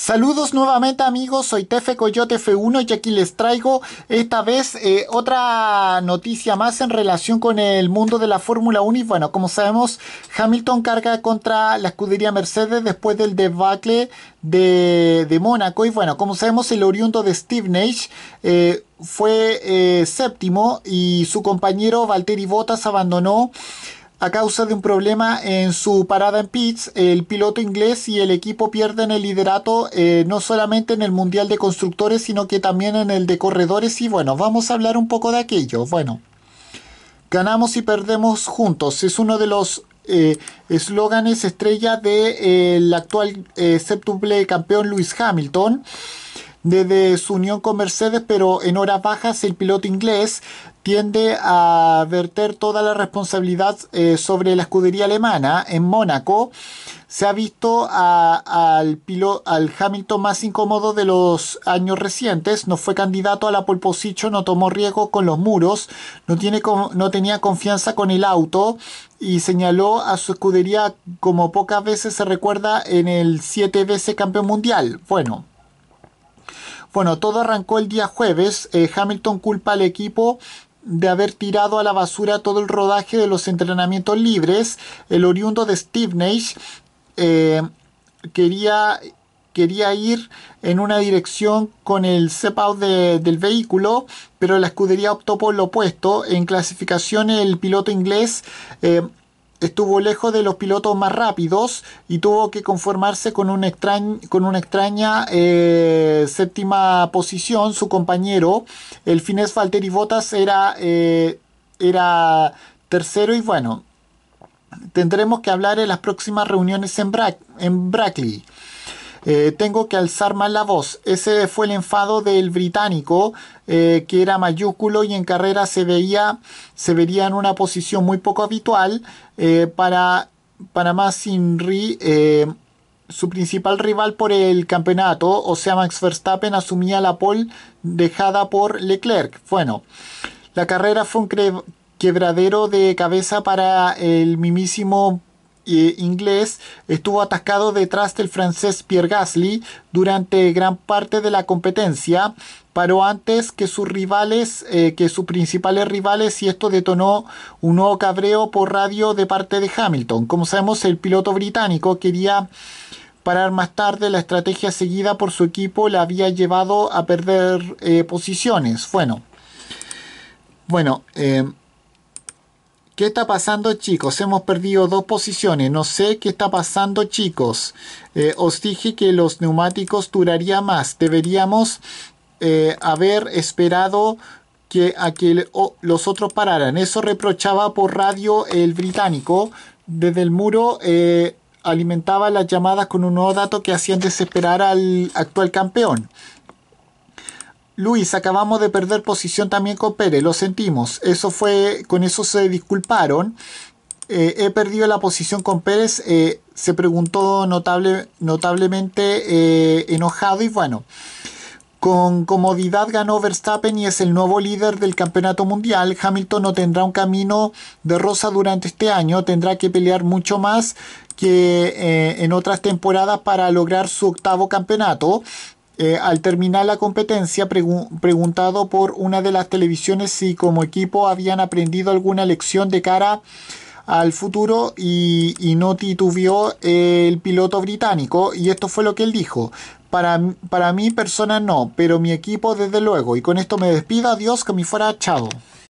Saludos nuevamente amigos, soy Tefe Coyote F1 y aquí les traigo esta vez eh, otra noticia más en relación con el mundo de la Fórmula 1 y bueno, como sabemos Hamilton carga contra la escudería Mercedes después del debacle de, Mónaco y bueno, como sabemos el oriundo de Steve Nash eh, fue eh, séptimo y su compañero Valtteri Bottas abandonó a causa de un problema en su parada en pits, el piloto inglés y el equipo pierden el liderato eh, no solamente en el Mundial de Constructores, sino que también en el de Corredores. Y bueno, vamos a hablar un poco de aquello. Bueno, ganamos y perdemos juntos. Es uno de los eh, eslóganes estrella del de, eh, el actual septuple campeón Lewis Hamilton desde su unión con Mercedes, pero en horas bajas el piloto inglés tiende a verter toda la responsabilidad eh, sobre la escudería alemana en Mónaco. Se ha visto al, piloto, al Hamilton más incómodo de los años recientes. No fue candidato a la pole no tomó riesgo con los muros, no, tiene, no tenía confianza con el auto y señaló a su escudería como pocas veces se recuerda en el 7 veces campeón mundial. Bueno, bueno, todo arrancó el día jueves. Eh, Hamilton culpa al equipo de haber tirado a la basura todo el rodaje de los entrenamientos libres. El oriundo de Steve Nash eh, quería, quería ir en una dirección con el step del vehículo, pero la escudería optó por lo opuesto. En clasificación el piloto inglés... Eh, estuvo lejos de los pilotos más rápidos y tuvo que conformarse con, con una extraña eh, séptima posición. Su compañero, el finés Valtteri botas era, eh, era tercero y bueno, tendremos que hablar en las próximas reuniones en, Bra en Brackley. Eh, tengo que alzar más la voz. Ese fue el enfado del británico, eh, que era mayúsculo y en carrera se veía, se vería en una posición muy poco habitual. Eh, para, para más su principal rival por el campeonato, o sea, Max Verstappen asumía la pole dejada por Leclerc. Bueno, la carrera fue un quebradero de cabeza para el mimísimo e inglés estuvo atascado detrás del francés Pierre Gasly durante gran parte de la competencia. Paró antes que sus rivales, eh, que sus principales rivales, y esto detonó un nuevo cabreo por radio de parte de Hamilton. Como sabemos, el piloto británico quería parar más tarde. La estrategia seguida por su equipo la había llevado a perder eh, posiciones. Bueno, bueno. Eh, ¿Qué está pasando chicos? Hemos perdido dos posiciones. No sé qué está pasando chicos. Eh, os dije que los neumáticos duraría más. Deberíamos eh, haber esperado que a que los otros pararan. Eso reprochaba por radio el británico. Desde el muro eh, alimentaba las llamadas con un nuevo dato que hacían desesperar al actual campeón. Luis, acabamos de perder posición también con Pérez, lo sentimos. Eso fue, con eso se disculparon. Eh, he perdido la posición con Pérez. Eh, se preguntó notable, notablemente eh, enojado y bueno. Con comodidad ganó Verstappen y es el nuevo líder del campeonato mundial. Hamilton no tendrá un camino de rosa durante este año, tendrá que pelear mucho más que en otras temporadas para lograr su octavo campeonato. Eh, al terminar la competencia, preguntado por una de las televisiones si como equipo habían aprendido alguna lección de cara al futuro y, no titubeó el piloto británico y esto fue lo que él dijo. Para, para mi persona no, pero mi equipo desde luego. Y con esto me despido, adiós, que me fuera chao.